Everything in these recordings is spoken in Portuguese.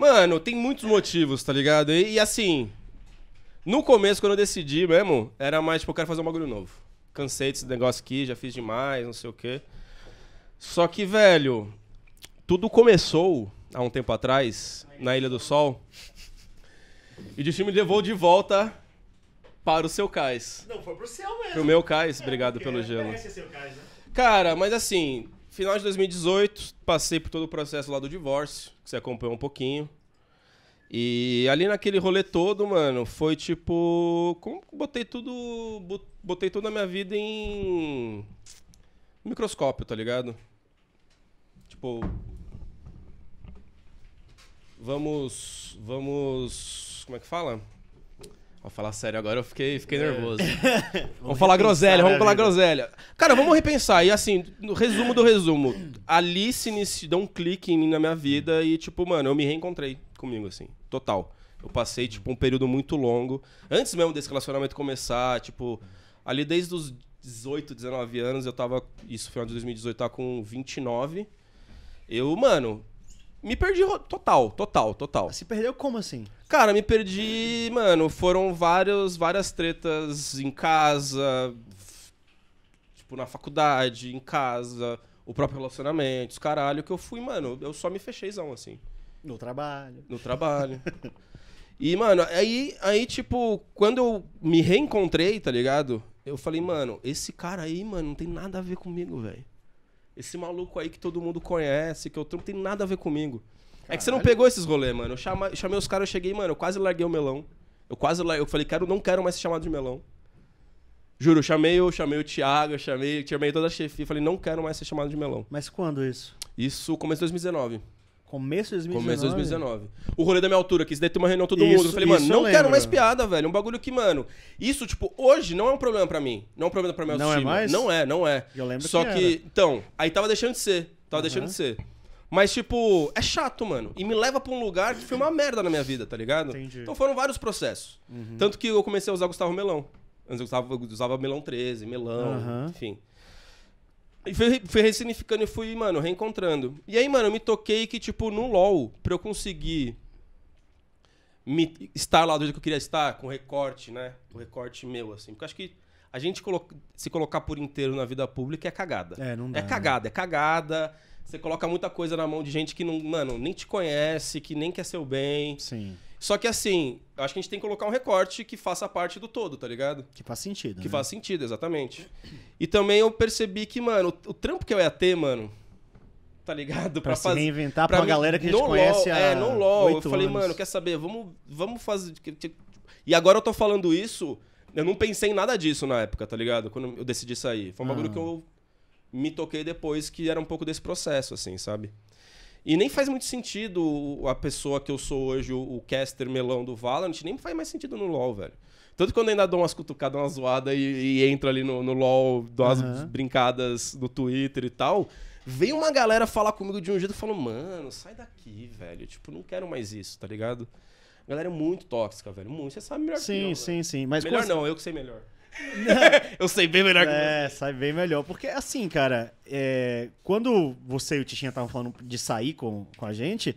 Mano, tem muitos motivos, tá ligado? E, e, assim, no começo, quando eu decidi mesmo, era mais tipo, eu quero fazer um bagulho novo. Cansei desse negócio aqui, já fiz demais, não sei o quê. Só que, velho, tudo começou há um tempo atrás, na Ilha do Sol. E o destino me levou de volta para o seu cais. Não, foi pro seu mesmo. Pro meu cais, é, obrigado pelo gelo. É seu cais, né? Cara, mas assim, Final de 2018, passei por todo o processo lá do divórcio, que você acompanhou um pouquinho. E ali naquele rolê todo, mano, foi tipo. Como botei tudo. Botei toda a minha vida em. microscópio, tá ligado? Tipo. Vamos. Vamos. Como é que fala? Vou falar sério agora, eu fiquei, fiquei é. nervoso. vamos, vamos falar groselha, vamos né, falar groselha. Cara, vamos repensar. E assim, no resumo do resumo, Alice se deu um clique em mim na minha vida e, tipo, mano, eu me reencontrei comigo, assim, total. Eu passei, tipo, um período muito longo. Antes mesmo desse relacionamento começar, tipo, ali desde os 18, 19 anos, eu tava. Isso foi de 2018, tava tá com 29. Eu, mano, me perdi total, total, total. Se perdeu como assim? Cara, me perdi, mano, foram vários, várias tretas em casa, tipo, na faculdade, em casa, o próprio relacionamento, os caralho, que eu fui, mano, eu só me fecheizão, assim. No trabalho. No trabalho. e, mano, aí, aí, tipo, quando eu me reencontrei, tá ligado? Eu falei, mano, esse cara aí, mano, não tem nada a ver comigo, velho. Esse maluco aí que todo mundo conhece, que eu não tem nada a ver comigo. Caralho. É que você não pegou esses rolês, mano. Eu chama, chamei os caras, eu cheguei, mano, eu quase larguei o melão. Eu quase eu falei, quero, não quero mais ser chamado de melão. Juro, eu chamei, eu chamei o Thiago, eu chamei, chamei toda a chefia, falei, não quero mais ser chamado de melão. Mas quando isso? Isso começo de 2019. Começo de 2019. Começo de 2019. O rolê da minha altura, que isso daí tem uma reunião todo isso, mundo. Eu falei, mano, não quero mais piada, velho. É um bagulho que, mano. Isso, tipo, hoje não é um problema para mim. Não é um problema pra minha autoestima. Não é mais? Não é, não é. Eu lembro Só que. que então, aí tava deixando de ser. Tava uhum. deixando de ser. Mas, tipo, é chato, mano. E me leva pra um lugar que foi uma merda na minha vida, tá ligado? Entendi. Então foram vários processos. Uhum. Tanto que eu comecei a usar Gustavo Melão. Antes eu usava, usava Melão 13, Melão, uhum. enfim. E fui, fui ressignificando e fui, mano, reencontrando. E aí, mano, eu me toquei que, tipo, no LOL, pra eu conseguir me estar lá do jeito que eu queria estar, com recorte, né? O recorte meu, assim. Porque acho que a gente colo se colocar por inteiro na vida pública é cagada. É, não dá. É né? cagada, né? é cagada. Você coloca muita coisa na mão de gente que não, mano, nem te conhece, que nem quer seu bem. Sim. Só que assim, acho que a gente tem que colocar um recorte que faça parte do todo, tá ligado? Que faz sentido. Que né? faz sentido, exatamente. E também eu percebi que, mano, o trampo que eu ia ter, mano, tá ligado? Pra, pra reinventar pra, pra mim... galera que a gente conhece LOL, há É, não LOL. Eu falei, anos. mano, quer saber? Vamos, vamos fazer. E agora eu tô falando isso. Eu não pensei em nada disso na época, tá ligado? Quando eu decidi sair. Foi um ah. bagulho que eu me toquei depois que era um pouco desse processo, assim, sabe? E nem faz muito sentido a pessoa que eu sou hoje, o, caster melão do Valorant, nem faz mais sentido no LoL, velho. Tanto quando eu ainda dou umas cutucadas, uma zoada e, e entro ali no, no LoL, dou umas uhum. brincadas no Twitter e tal, vem uma galera falar comigo de um jeito e falou, mano, sai daqui, velho. Tipo, não quero mais isso, tá ligado? A galera é muito tóxica, velho. Muito. Você sabe melhor sim, que eu. Sim, sim, sim. Melhor não, eu que sei melhor eu sei bem melhor que É, sai bem melhor. Porque, assim, cara, é, quando você e o Tichinha estavam falando de sair com, com a gente,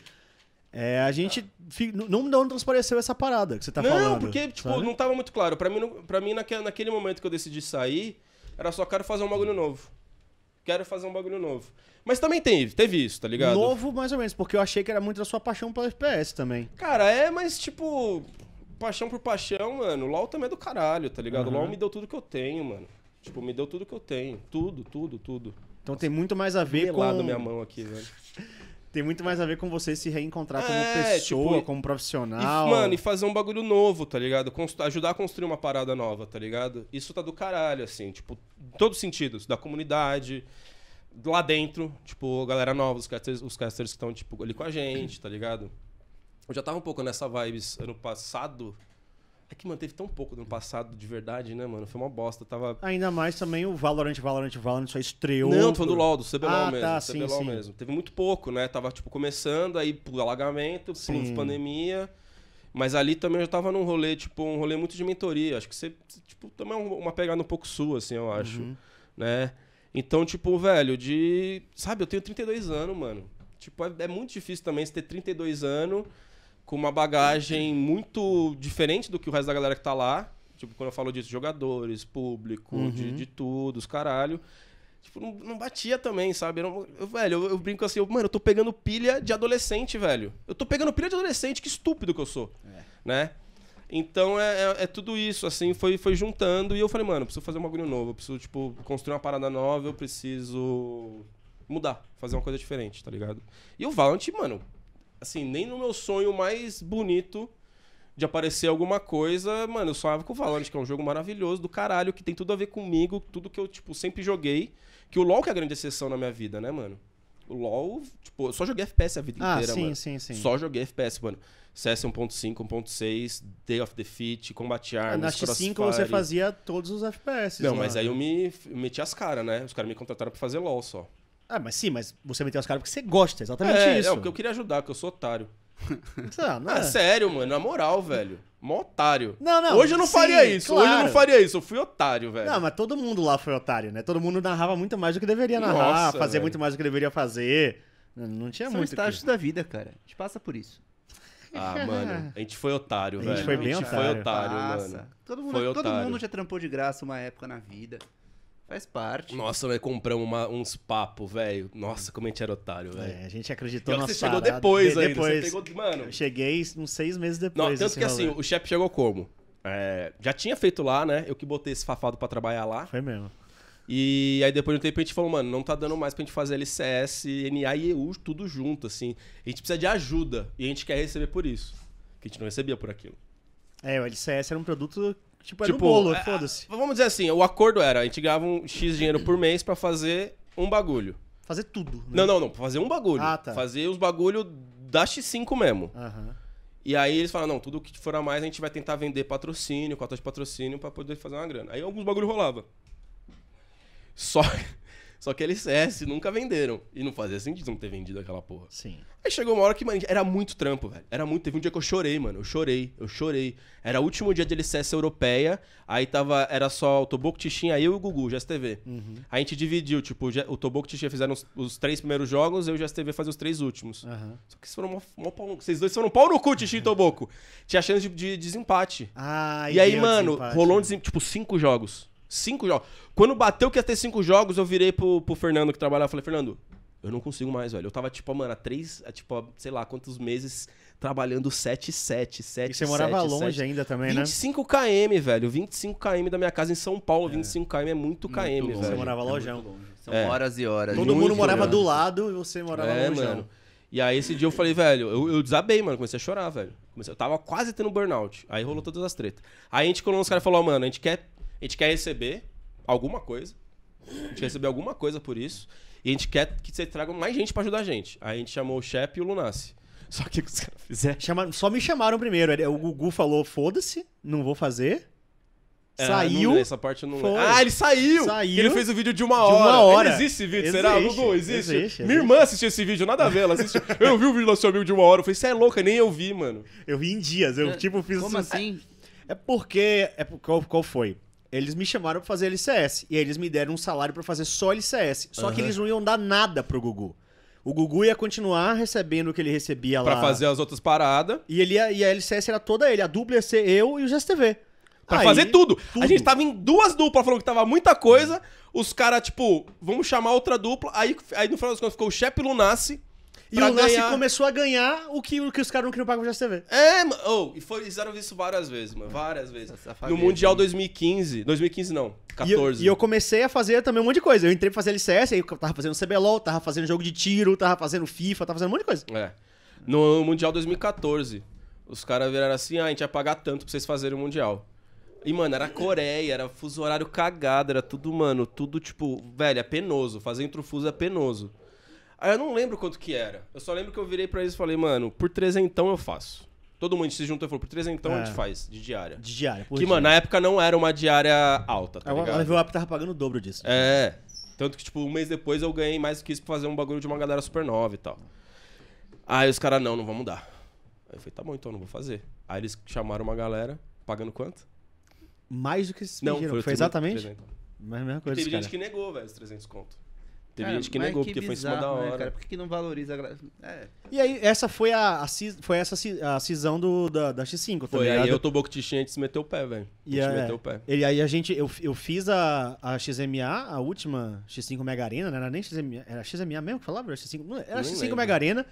é, a gente fica, não, não transpareceu essa parada que você tá não, falando. Não, porque, tipo, sabe? não tava muito claro. Pra mim, não, pra mim naquele, naquele momento que eu decidi sair, era só quero fazer um bagulho novo. Quero fazer um bagulho novo. Mas também teve, teve isso, tá ligado? Novo, mais ou menos, porque eu achei que era muito da sua paixão pelo FPS também. Cara, é, mas tipo, paixão por paixão, mano, LOL também é do caralho, tá ligado? Uhum. LOL me deu tudo que eu tenho, mano. Tipo, me deu tudo que eu tenho. Tudo, tudo, tudo. Então Nossa, tem muito mais a ver com... minha mão aqui, velho. Tem muito mais a ver com você se reencontrar como é, pessoa, tipo, como profissional. E, mano, e fazer um bagulho novo, tá ligado? Constru ajudar a construir uma parada nova, tá ligado? Isso tá do caralho, assim, tipo, em todos os sentidos, da comunidade, lá dentro, tipo, galera nova, os casters, os casters que estão, tipo, ali com a gente, tá ligado? Eu já tava um pouco nessa vibes ano passado. É que manteve tão pouco no passado de verdade, né, mano? Foi uma bosta. Tava. Ainda mais também o Valorant, Valorant, Valorant só estreou. Não, tô falando do LOL, do CBLOL ah, mesmo. Tá, CBLOL sim, mesmo. Sim. Teve muito pouco, né? Tava, tipo, começando, aí pro alagamento, por pandemia. Mas ali também eu já tava num rolê, tipo, um rolê muito de mentoria. Acho que você, tipo, também é uma pegada um pouco sua, assim, eu acho. Uhum. Né? Então, tipo, velho, de. Sabe, eu tenho 32 anos, mano. Tipo, é, é muito difícil também você ter 32 anos com uma bagagem muito diferente do que o resto da galera que tá lá. Tipo, quando eu falo disso, jogadores, público, uhum. de, de tudo, os caralho. Tipo, não, não, batia também, sabe? Eu, eu velho, eu, eu, brinco assim, eu, mano, eu tô pegando pilha de adolescente, velho. Eu tô pegando pilha de adolescente, que estúpido que eu sou, é. né? Então é, é, é, tudo isso, assim, foi, foi juntando e eu falei, mano, eu preciso fazer um bagulho novo, eu preciso, tipo, construir uma parada nova, eu preciso mudar, fazer uma coisa diferente, tá ligado? E o Valorant, mano, assim, nem no meu sonho mais bonito de aparecer alguma coisa, mano, eu sonhava com o Valorant, que é um jogo maravilhoso do caralho, que tem tudo a ver comigo, tudo que eu, tipo, sempre joguei. Que o LoL que é a grande exceção na minha vida, né, mano? O LoL, tipo, eu só joguei FPS a vida ah, inteira, sim, mano. sim, sim. Só joguei FPS, mano. CS 1.5, 1.6, Day of Defeat, Combat ah, Arms, Na X5 você fazia todos os FPS, Não, mano. mas aí eu me meti as caras, né? Os caras me contrataram pra fazer LoL só. Ah, mas sim, mas você meteu as caras porque você gosta, é exatamente é, isso. É, que eu queria ajudar, que eu sou otário. Não, não ah, é. sério, mano, na moral, velho. Mó otário. Não, não. Hoje eu não sim, faria isso. Claro. Hoje eu não faria isso. Eu fui otário, velho. Não, mas todo mundo lá foi otário, né? Todo mundo narrava muito mais do que deveria narrar, Nossa, fazer velho. muito mais do que deveria fazer. Não, tinha São muito. São estágios da vida, cara. A gente passa por isso. Ah, mano, a gente foi otário, velho. A gente foi bem a gente otário. Foi otário, Passa. mano. Todo mundo, todo mundo já trampou de graça uma época na vida. Faz parte. Nossa, nós compramos uma, uns papos, velho. Nossa, como a gente era otário, é, velho. É, a gente acreditou na Você chegou parada. depois de, ainda. Depois. Você pegou, mano. Eu cheguei uns seis meses depois. Não, tanto que assim, rolê. assim, o chefe chegou como? É, já tinha feito lá, né? Eu que botei esse fafado pra trabalhar lá. Foi mesmo. E aí depois de um tempo a gente falou, mano, não tá dando mais pra gente fazer LCS, NA e EU tudo junto, assim. A gente precisa de ajuda e a gente quer receber por isso. Que a gente não recebia por aquilo. É, o LCS era um produto Tipo, é tipo, bolo, é, ah, foda-se. Vamos dizer assim, o acordo era, a gente ganhava um X dinheiro por mês pra fazer um bagulho. Fazer tudo. né? Não, não, não, fazer um bagulho. Ah, tá. Fazer os bagulho da X5 mesmo. Aham. E aí eles falaram, não, tudo que for a mais a gente vai tentar vender patrocínio, cota de patrocínio pra poder fazer uma grana. Aí alguns bagulho rolava. Só só que LCS é, nunca venderam. E não fazia sentido não ter vendido aquela porra. Sim. Aí chegou uma hora que, mano, era muito trampo, velho. Era muito. Teve um dia que eu chorei, mano. Eu chorei, eu chorei. Era o último dia de LCS europeia. Aí tava. Era só o Toboco Tichinha, eu e o Gugu, o GSTV. Uhum. Aí a gente dividiu, tipo, o Toboco Tichinha fizeram os, os, três primeiros jogos, eu e o GSTV fazer os três últimos. Uhum. Só que vocês foram mó, mó pau no... Vocês dois foram um pau no cu, Tichinha e Toboco. Tinha chance de, de, de desempate. Ah, e, e aí, mano, rolou um né? desempate. Tipo, cinco jogos. Cinco jogos. Quando bateu que ia ter cinco jogos, eu virei pro, pro Fernando que trabalhava falei, Fernando, eu não consigo mais, velho. Eu tava, tipo, mano, há três, tipo, sei lá, quantos meses trabalhando 7, 7, 7, E você 7, morava 7, longe 7. ainda também, 25 né? 25 km, velho. 25 km da minha casa em São Paulo. É. 25 km é muito, km, velho. Você morava lojão. É longe. É. São é. horas e horas. Todo mundo morava do lado e você morava é, longe. mano. E aí esse dia eu falei, velho, eu, eu desabei, mano. Comecei a chorar, velho. Comecei, eu tava quase tendo burnout. Aí rolou todas as tretas. Aí a gente colou uns caras e falou, oh, mano, a gente quer a gente quer receber alguma coisa. A gente quer receber alguma coisa por isso. E a gente quer que você traga mais gente para ajudar a gente. Aí a gente chamou o chefe e o Lunassi. Só que os caras fizeram. só me chamaram primeiro. O Gugu falou: foda-se, não vou fazer. É, saiu. Não, essa parte não foi. Ah, ele saiu! saiu ele fez o um vídeo de uma hora. De uma hora. Ele existe esse vídeo, existe, será? Gugu, existe? Existe, existe? Minha irmã assistiu esse vídeo, nada a ver, ela assistiu. eu vi o vídeo do seu amigo de uma hora. Eu falei, você é louca, nem eu vi, mano. Eu vi em dias, eu é, tipo fiz. Como assim? assim? É, é porque. É, qual, qual foi? eles me chamaram para fazer LCS. E aí eles me deram um salário para fazer só LCS. Só uhum. que eles não iam dar nada pro Gugu. O Gugu ia continuar recebendo o que ele recebia pra lá. Pra fazer as outras paradas. E, ele ia, e a LCS era toda ele. A dupla ia ser eu e o GSTV. Pra aí, fazer tudo. tudo. A gente tava em duas duplas, falou que tava muita coisa. Os caras, tipo, vamos chamar outra dupla. Aí, aí no final das contas ficou o Shep Lunassi e o Lance começou a ganhar o que, o que os caras não queriam pagar pro Jazz É, mano. Oh, e foi, fizeram isso várias vezes, mano. Várias vezes. no Mundial 2015. É 2015 não, 14. E eu, e eu, comecei a fazer também um monte de coisa. Eu entrei pra fazer LCS, aí eu tava fazendo CBLOL, tava fazendo jogo de tiro, tava fazendo FIFA, tava fazendo um monte de coisa. É. No Mundial 2014, os caras viraram assim: ah, a gente ia pagar tanto pra vocês fazerem o Mundial. E, mano, era Coreia, era fuso horário cagado, era tudo, mano, tudo tipo, velho, é penoso. Fazer intrufuso é penoso. Aí eu não lembro quanto que era. Eu só lembro que eu virei para eles e falei, mano, por trezentão eu faço. Todo mundo se juntou e falou, por trezentão é. a gente é. faz, de diária. De diária, por Que, dia. mano, na época não era uma diária alta, tá é, ligado? A Level Up tava pagando o dobro disso. É. Tanto que, tipo, um mês depois eu ganhei mais do que isso pra fazer um bagulho de uma galera super nova e tal. Aí os caras, não, não vamos mudar. Aí eu falei, tá bom, então não vou fazer. Aí eles chamaram uma galera, pagando quanto? Mais do que isso Não, foi, foi exatamente? Mas a mesma coisa. teve gente que negou, velho, os 300 conto. Teve cara, gente que negou, que porque bizarro, foi em cima da né, hora. Né, cara? Por que, que não valoriza a gra... é. E aí, essa foi a, a foi essa a cisão do, da, da X5 tá Foi, aí eu tomou com o e a gente se meteu o pé, velho. A gente é, meteu o pé. E aí a gente, eu, eu fiz a, a XMA, a última X5 Mega Arena, né? não era nem XMA, era XMA mesmo que falava? Era X5, não, era X5 Mega Arena.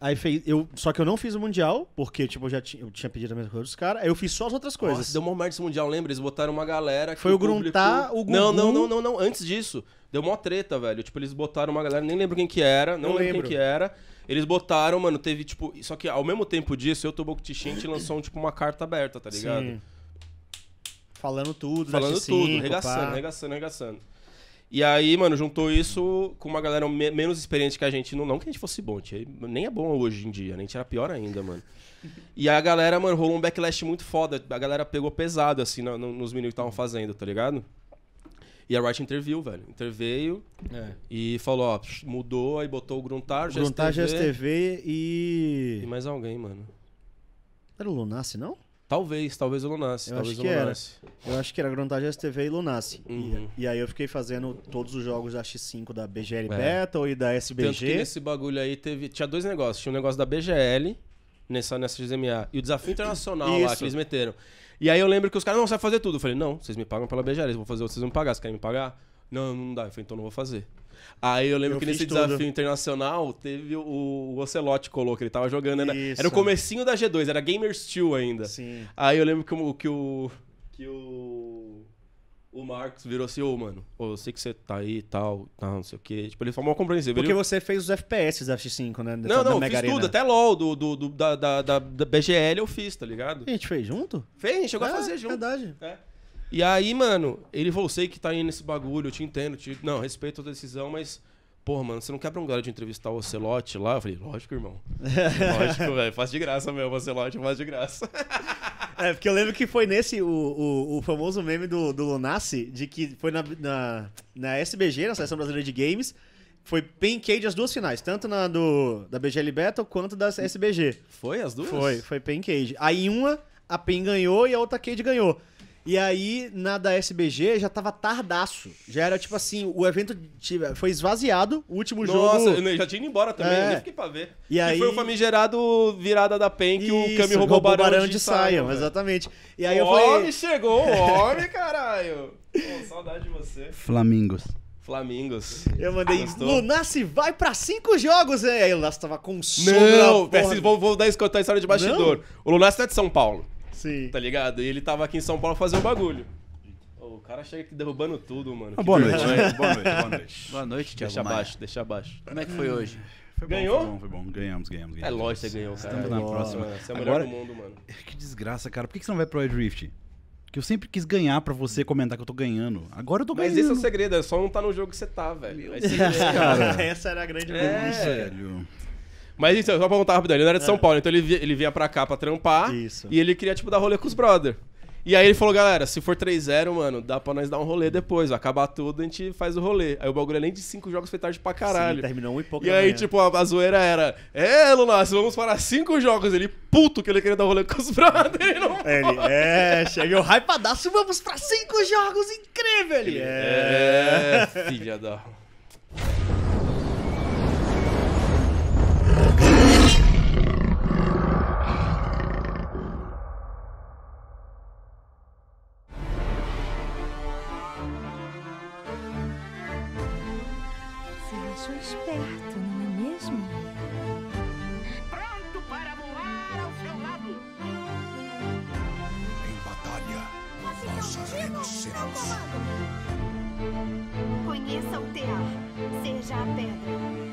Aí fez, eu, só que eu não fiz o Mundial, porque tipo, eu já tinha, eu tinha pedido a mesma coisa dos caras. Aí eu fiz só as outras coisas. Nossa, deu uma merda esse Mundial, lembra? Eles botaram uma galera que Foi o Gruntar, o Gugu... Não, não, não, não, não, antes disso. Deu mó treta, velho. Tipo, eles botaram uma galera, nem lembro quem que era, não, não lembro. lembro quem que era. Eles botaram, mano, teve tipo... Só que ao mesmo tempo disso, eu, o Toboco te lançou tipo uma carta aberta, tá ligado? Sim. Falando tudo, Falando tudo, regaçando, regaçando, regaçando, regaçando. E aí, mano, juntou isso com uma galera me menos experiente que a gente. Não, não que a gente fosse bom, tia, nem é bom hoje em dia, nem né? era pior ainda, mano. E a galera, mano, rolou um backlash muito foda. A galera pegou pesado, assim, no, no, nos meninos que estavam fazendo, tá ligado? E a Wright interviu, velho. Interveio é. e falou, ó, mudou, aí botou o Gruntar, GSTV... Gruntar, GSTV e... E mais alguém, mano. Era o Lunassi, não? Talvez, talvez o Lunasse. Eu talvez acho que era. Eu acho que era Grontagem STV e Lunasse. Uhum. E, e, aí eu fiquei fazendo todos os jogos da X5 da BGL é. Battle e da SBG. Tanto que nesse bagulho aí teve, tinha dois negócios. Tinha um negócio da BGL, nessa, nessa XMA, e o desafio internacional lá que eles meteram. E aí eu lembro que os caras, não, você vai fazer tudo. Eu falei, não, vocês me pagam pela BGL, vocês vou fazer, vocês vão me pagar. Vocês querem me pagar? Não, não dá. Eu falei, então não vou fazer. Aí eu lembro eu que nesse tudo. desafio internacional teve o, o Ocelote colou, que ele tava jogando. Era, né? Isso. era o comecinho da G2, era Gamer Steel ainda. Sim. Aí eu lembro que o. Que o, que o o Marcos virou assim, ô, oh, mano, eu sei que você tá aí e tal, tal, tá, não sei o quê. Tipo, ele foi mal compreensível. Porque você fez os FPS da X5, né? Da, não, não, fiz Arena. tudo, até LOL, do, do, do da, da, da, BGL eu fiz, tá ligado? E a gente fez junto? Fez, a gente chegou é, a fazer junto. verdade. É. E aí, mano, ele falou, sei que tá indo nesse bagulho, eu te entendo, te... não, respeito a decisão, mas porra, mano, você não quer pra um galera de entrevistar o Ocelote lá? Eu falei, lógico, irmão. lógico, velho. Faz de graça mesmo, o Ocelote, faz de graça. é, porque eu lembro que foi nesse, o, o, o famoso meme do, do Lunassi, de que foi na, na, na SBG, na Seleção Brasileira de Games, foi Pain Cage as duas finais, tanto na do, da BGL Battle quanto da SBG. Foi as duas? Foi, foi Pain Cage. Aí uma, a Pen ganhou e a outra Cade ganhou. E aí, na da SBG, já tava tardaço. Já era tipo assim, o evento foi esvaziado, o último Nossa, jogo. Nossa, já tinha ido embora também, é. nem fiquei pra ver. E, e aí... foi o famigerado virada da PEN que Isso, o Cami roubou, roubou o barão, barão de, de saia, exatamente. E aí o eu falei... homem chegou, o homem, caralho! Pô, saudade de você. Flamingos. Flamingos. Eu mandei. Ah, Lunassi vai pra cinco jogos, hein? Aí o Lunassi tava com sono. Não, vou, vou dar, contar a história de bastidor. Não? O Lunassi é de São Paulo. Sim. Tá ligado? E ele tava aqui em São Paulo fazer um bagulho. O cara chega aqui derrubando tudo, mano. Ah, boa noite. Boa noite, boa noite. Boa noite, Deixa Maia. abaixo, deixa abaixo. Como é que foi hoje? Foi bom, Ganhou? Foi bom, foi bom. Ganhamos, ganhamos, é ganhamos. É lógico que você ganhou, cara. Estamos na próxima. Você é o melhor Agora- do mundo, mano. Que desgraça, cara. Por que que você não vai pro Drift? Que eu sempre quis ganhar pra você comentar que eu tô ganhando. Agora eu tô Mas isso esse é o segredo, é só não tá no jogo que você tá, velho. cara. Essa era a grande pergunta. É. Sério. Mas então, só pra contar rapidão, ele não era de São é. Paulo, então ele, via, ele vinha pra cá pra trampar. Isso. E ele queria, tipo, dar rolê com os brother. E aí ele falou, galera, se for 3-0, mano, dá pra nós dar um rolê depois. acaba Acabar tudo, a gente faz o rolê. Aí o bagulho, além de 5 jogos, foi tarde pra caralho. Sim, terminou um e pouco. E aí, tipo, a, a zoeira era, é, Lunas, vamos para 5 jogos. Ele, puto, que ele queria dar rolê com os brother Ele, não é, ele pode. é, chegou hypadaço, vamos pra 5 jogos, incrível. Ele, ele é, é filha da... bicho esperto, não é mesmo? Pronto para voar ao seu lado! Em batalha, Vocês nós seremos Conheça o tear, seja a pedra.